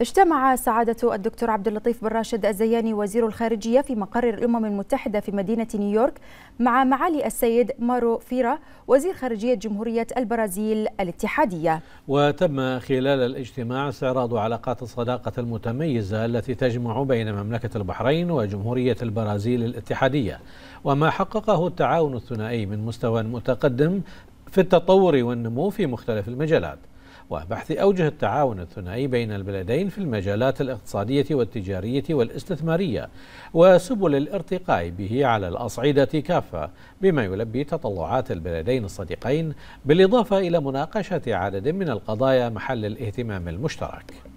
اجتمع سعادة الدكتور عبد اللطيف بن راشد الزياني وزير الخارجية في مقر الأمم المتحدة في مدينة نيويورك مع معالي السيد مارو فيرا وزير خارجية جمهورية البرازيل الاتحادية وتم خلال الاجتماع استعراض علاقات الصداقة المتميزة التي تجمع بين مملكة البحرين وجمهورية البرازيل الاتحادية وما حققه التعاون الثنائي من مستوى متقدم في التطور والنمو في مختلف المجالات وبحث أوجه التعاون الثنائي بين البلدين في المجالات الاقتصادية والتجارية والاستثمارية وسبل الارتقاء به على الأصعدة كافة بما يلبي تطلعات البلدين الصديقين بالإضافة إلى مناقشة عدد من القضايا محل الاهتمام المشترك